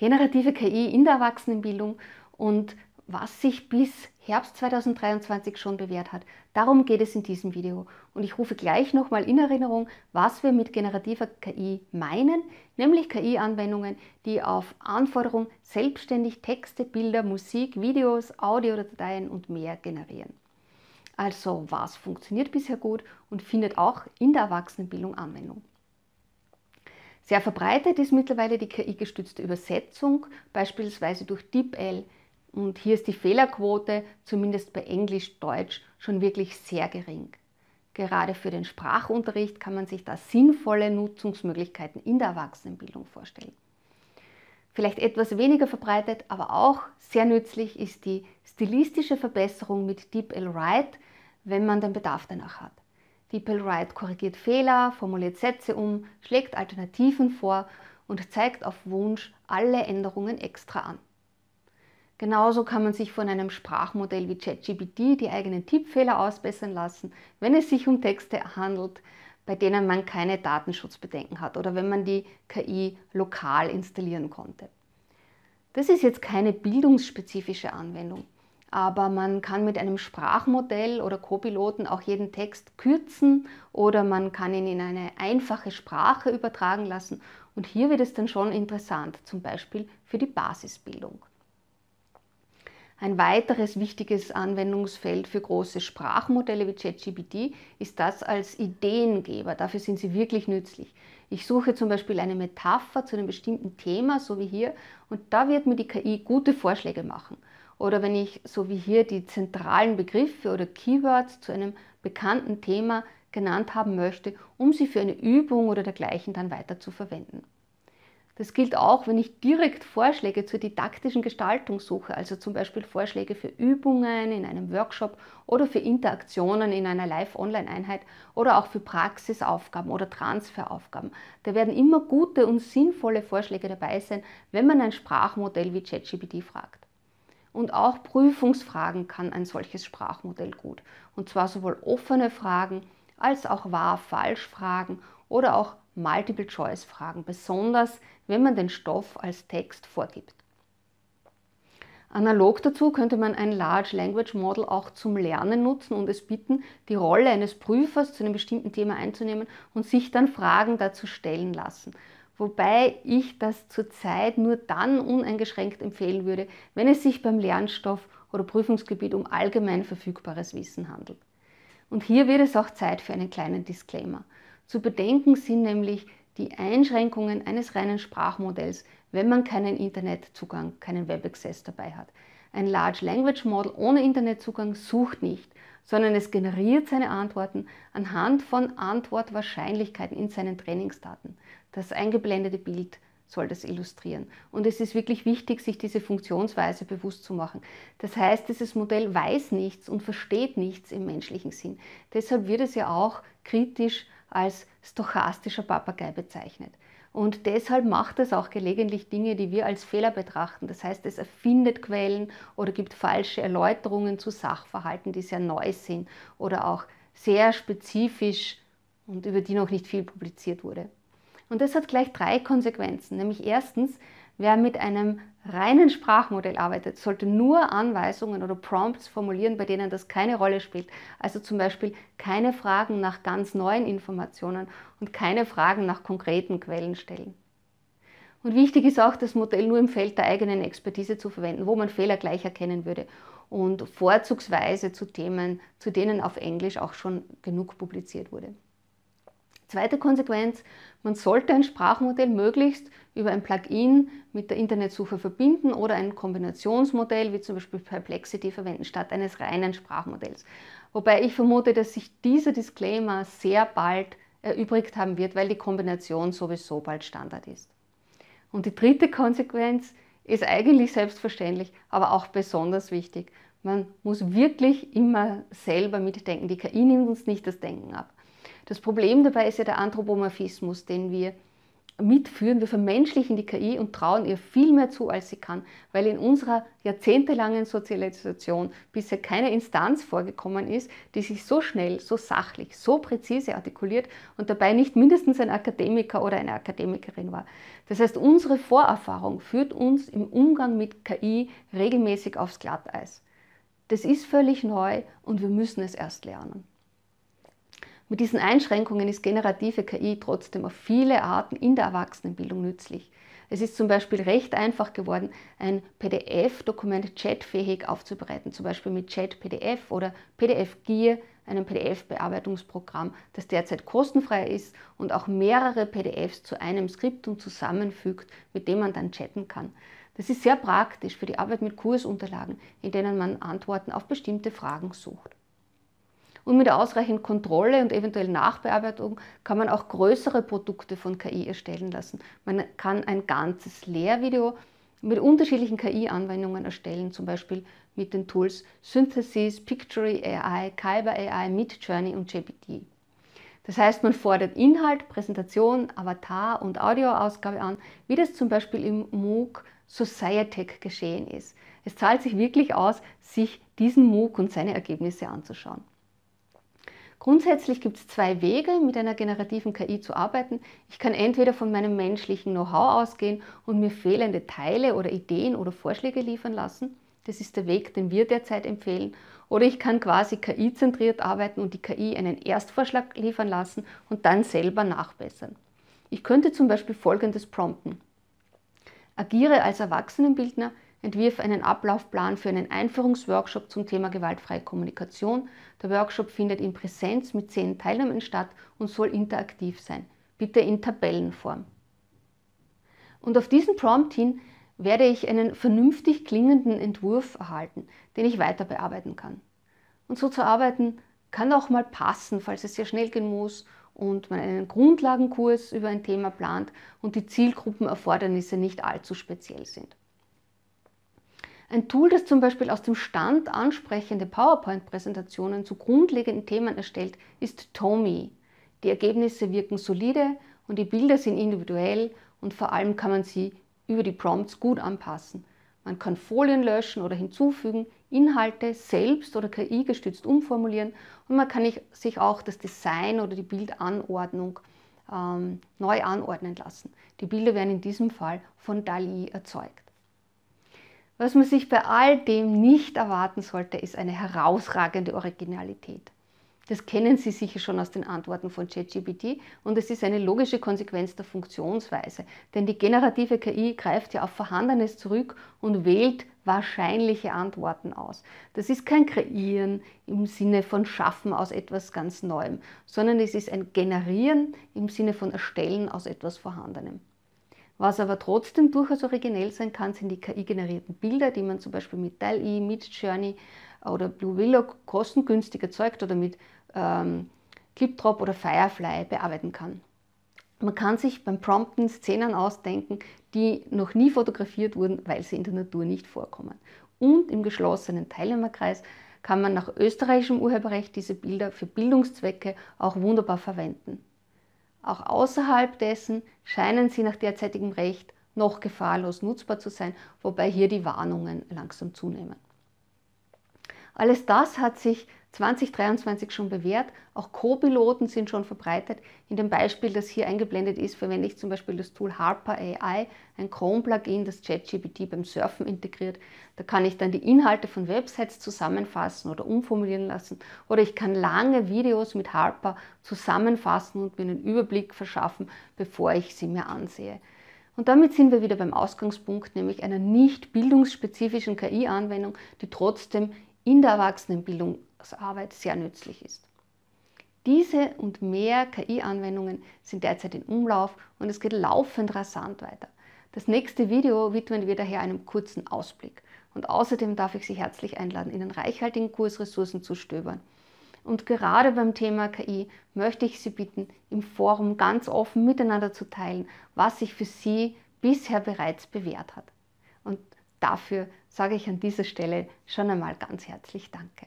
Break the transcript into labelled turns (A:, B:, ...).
A: generative KI in der Erwachsenenbildung und was sich bis Herbst 2023 schon bewährt hat. Darum geht es in diesem Video. Und ich rufe gleich nochmal in Erinnerung, was wir mit generativer KI meinen, nämlich KI-Anwendungen, die auf Anforderung selbstständig Texte, Bilder, Musik, Videos, Audiodateien und mehr generieren. Also was funktioniert bisher gut und findet auch in der Erwachsenenbildung Anwendung. Sehr verbreitet ist mittlerweile die KI-gestützte Übersetzung, beispielsweise durch DeepL. Und hier ist die Fehlerquote, zumindest bei Englisch-Deutsch, schon wirklich sehr gering. Gerade für den Sprachunterricht kann man sich da sinnvolle Nutzungsmöglichkeiten in der Erwachsenenbildung vorstellen. Vielleicht etwas weniger verbreitet, aber auch sehr nützlich ist die stilistische Verbesserung mit DeepL Write, wenn man den Bedarf danach hat. People Wright korrigiert Fehler, formuliert Sätze um, schlägt Alternativen vor und zeigt auf Wunsch alle Änderungen extra an. Genauso kann man sich von einem Sprachmodell wie ChatGPT die eigenen Tippfehler ausbessern lassen, wenn es sich um Texte handelt, bei denen man keine Datenschutzbedenken hat oder wenn man die KI lokal installieren konnte. Das ist jetzt keine bildungsspezifische Anwendung aber man kann mit einem Sprachmodell oder Copiloten auch jeden Text kürzen oder man kann ihn in eine einfache Sprache übertragen lassen. Und hier wird es dann schon interessant, zum Beispiel für die Basisbildung. Ein weiteres wichtiges Anwendungsfeld für große Sprachmodelle wie ChatGPT ist das als Ideengeber. Dafür sind sie wirklich nützlich. Ich suche zum Beispiel eine Metapher zu einem bestimmten Thema, so wie hier, und da wird mir die KI gute Vorschläge machen. Oder wenn ich so wie hier die zentralen Begriffe oder Keywords zu einem bekannten Thema genannt haben möchte, um sie für eine Übung oder dergleichen dann weiter zu verwenden. Das gilt auch, wenn ich direkt Vorschläge zur didaktischen Gestaltung suche, also zum Beispiel Vorschläge für Übungen in einem Workshop oder für Interaktionen in einer Live-Online-Einheit oder auch für Praxisaufgaben oder Transferaufgaben. Da werden immer gute und sinnvolle Vorschläge dabei sein, wenn man ein Sprachmodell wie ChatGPT fragt. Und auch Prüfungsfragen kann ein solches Sprachmodell gut. Und zwar sowohl offene Fragen als auch Wahr-Falsch-Fragen oder auch Multiple-Choice-Fragen, besonders wenn man den Stoff als Text vorgibt. Analog dazu könnte man ein Large Language Model auch zum Lernen nutzen und es bitten, die Rolle eines Prüfers zu einem bestimmten Thema einzunehmen und sich dann Fragen dazu stellen lassen. Wobei ich das zurzeit nur dann uneingeschränkt empfehlen würde, wenn es sich beim Lernstoff oder Prüfungsgebiet um allgemein verfügbares Wissen handelt. Und hier wird es auch Zeit für einen kleinen Disclaimer. Zu bedenken sind nämlich die Einschränkungen eines reinen Sprachmodells, wenn man keinen Internetzugang, keinen Webaccess dabei hat. Ein Large Language Model ohne Internetzugang sucht nicht, sondern es generiert seine Antworten anhand von Antwortwahrscheinlichkeiten in seinen Trainingsdaten. Das eingeblendete Bild soll das illustrieren. Und es ist wirklich wichtig, sich diese Funktionsweise bewusst zu machen. Das heißt, dieses Modell weiß nichts und versteht nichts im menschlichen Sinn. Deshalb wird es ja auch kritisch als stochastischer Papagei bezeichnet. Und deshalb macht es auch gelegentlich Dinge, die wir als Fehler betrachten. Das heißt, es erfindet Quellen oder gibt falsche Erläuterungen zu Sachverhalten, die sehr neu sind oder auch sehr spezifisch und über die noch nicht viel publiziert wurde. Und das hat gleich drei Konsequenzen. Nämlich erstens, wer mit einem reinen Sprachmodell arbeitet, sollte nur Anweisungen oder Prompts formulieren, bei denen das keine Rolle spielt. Also zum Beispiel keine Fragen nach ganz neuen Informationen und keine Fragen nach konkreten Quellen stellen. Und wichtig ist auch, das Modell nur im Feld der eigenen Expertise zu verwenden, wo man Fehler gleich erkennen würde und vorzugsweise zu Themen, zu denen auf Englisch auch schon genug publiziert wurde. Zweite Konsequenz, man sollte ein Sprachmodell möglichst über ein Plugin mit der Internetsuche verbinden oder ein Kombinationsmodell wie zum Beispiel Perplexity verwenden statt eines reinen Sprachmodells. Wobei ich vermute, dass sich dieser Disclaimer sehr bald erübrigt haben wird, weil die Kombination sowieso bald Standard ist. Und die dritte Konsequenz ist eigentlich selbstverständlich, aber auch besonders wichtig. Man muss wirklich immer selber mitdenken. Die KI nimmt uns nicht das Denken ab. Das Problem dabei ist ja der Anthropomorphismus, den wir mitführen. Wir vermenschlichen die KI und trauen ihr viel mehr zu, als sie kann, weil in unserer jahrzehntelangen Sozialisation bisher keine Instanz vorgekommen ist, die sich so schnell, so sachlich, so präzise artikuliert und dabei nicht mindestens ein Akademiker oder eine Akademikerin war. Das heißt, unsere Vorerfahrung führt uns im Umgang mit KI regelmäßig aufs Glatteis. Das ist völlig neu und wir müssen es erst lernen. Mit diesen Einschränkungen ist generative KI trotzdem auf viele Arten in der Erwachsenenbildung nützlich. Es ist zum Beispiel recht einfach geworden, ein PDF-Dokument chatfähig aufzubereiten, zum Beispiel mit Chat-PDF oder PDF-Gear, einem PDF-Bearbeitungsprogramm, das derzeit kostenfrei ist und auch mehrere PDFs zu einem Skriptum zusammenfügt, mit dem man dann chatten kann. Das ist sehr praktisch für die Arbeit mit Kursunterlagen, in denen man Antworten auf bestimmte Fragen sucht. Und mit ausreichend Kontrolle und eventuell Nachbearbeitung kann man auch größere Produkte von KI erstellen lassen. Man kann ein ganzes Lehrvideo mit unterschiedlichen KI-Anwendungen erstellen, zum Beispiel mit den Tools Synthesis, Pictory AI, Kyber AI, Midjourney und GPT. Das heißt, man fordert Inhalt, Präsentation, Avatar und Audioausgabe an, wie das zum Beispiel im MOOC Societech geschehen ist. Es zahlt sich wirklich aus, sich diesen MOOC und seine Ergebnisse anzuschauen. Grundsätzlich gibt es zwei Wege, mit einer generativen KI zu arbeiten. Ich kann entweder von meinem menschlichen Know-how ausgehen und mir fehlende Teile oder Ideen oder Vorschläge liefern lassen. Das ist der Weg, den wir derzeit empfehlen. Oder ich kann quasi KI-zentriert arbeiten und die KI einen Erstvorschlag liefern lassen und dann selber nachbessern. Ich könnte zum Beispiel Folgendes prompten. Agiere als Erwachsenenbildner entwirf einen Ablaufplan für einen Einführungsworkshop zum Thema gewaltfreie Kommunikation. Der Workshop findet in Präsenz mit zehn Teilnehmern statt und soll interaktiv sein, bitte in Tabellenform. Und auf diesen Prompt hin werde ich einen vernünftig klingenden Entwurf erhalten, den ich weiter bearbeiten kann. Und so zu arbeiten kann auch mal passen, falls es sehr schnell gehen muss und man einen Grundlagenkurs über ein Thema plant und die Zielgruppenerfordernisse nicht allzu speziell sind. Ein Tool, das zum Beispiel aus dem Stand ansprechende PowerPoint-Präsentationen zu grundlegenden Themen erstellt, ist Tomi. Die Ergebnisse wirken solide und die Bilder sind individuell und vor allem kann man sie über die Prompts gut anpassen. Man kann Folien löschen oder hinzufügen, Inhalte selbst oder KI-gestützt umformulieren und man kann sich auch das Design oder die Bildanordnung ähm, neu anordnen lassen. Die Bilder werden in diesem Fall von DALI erzeugt. Was man sich bei all dem nicht erwarten sollte, ist eine herausragende Originalität. Das kennen Sie sicher schon aus den Antworten von ChatGPT und es ist eine logische Konsequenz der Funktionsweise, denn die generative KI greift ja auf Vorhandenes zurück und wählt wahrscheinliche Antworten aus. Das ist kein Kreieren im Sinne von Schaffen aus etwas ganz Neuem, sondern es ist ein Generieren im Sinne von Erstellen aus etwas Vorhandenem. Was aber trotzdem durchaus originell sein kann, sind die KI-generierten Bilder, die man zum Beispiel mit Dall-E, mit Journey oder Blue Willow kostengünstig erzeugt oder mit ähm, ClipDrop oder Firefly bearbeiten kann. Man kann sich beim Prompten Szenen ausdenken, die noch nie fotografiert wurden, weil sie in der Natur nicht vorkommen. Und im geschlossenen Teilnehmerkreis kann man nach österreichischem Urheberrecht diese Bilder für Bildungszwecke auch wunderbar verwenden. Auch außerhalb dessen scheinen sie nach derzeitigem Recht noch gefahrlos nutzbar zu sein, wobei hier die Warnungen langsam zunehmen. Alles das hat sich 2023 schon bewährt. Auch Co-Piloten sind schon verbreitet. In dem Beispiel, das hier eingeblendet ist, verwende ich zum Beispiel das Tool Harper AI, ein Chrome-Plugin, das ChatGPT beim Surfen integriert. Da kann ich dann die Inhalte von Websites zusammenfassen oder umformulieren lassen. Oder ich kann lange Videos mit Harper zusammenfassen und mir einen Überblick verschaffen, bevor ich sie mir ansehe. Und damit sind wir wieder beim Ausgangspunkt, nämlich einer nicht bildungsspezifischen KI-Anwendung, die trotzdem in der Erwachsenenbildung Auftragsarbeit sehr nützlich ist. Diese und mehr KI-Anwendungen sind derzeit in Umlauf und es geht laufend rasant weiter. Das nächste Video widmen wir daher einem kurzen Ausblick. Und außerdem darf ich Sie herzlich einladen, in den reichhaltigen Kurs Ressourcen zu stöbern. Und gerade beim Thema KI möchte ich Sie bitten, im Forum ganz offen miteinander zu teilen, was sich für Sie bisher bereits bewährt hat. Und dafür sage ich an dieser Stelle schon einmal ganz herzlich Danke.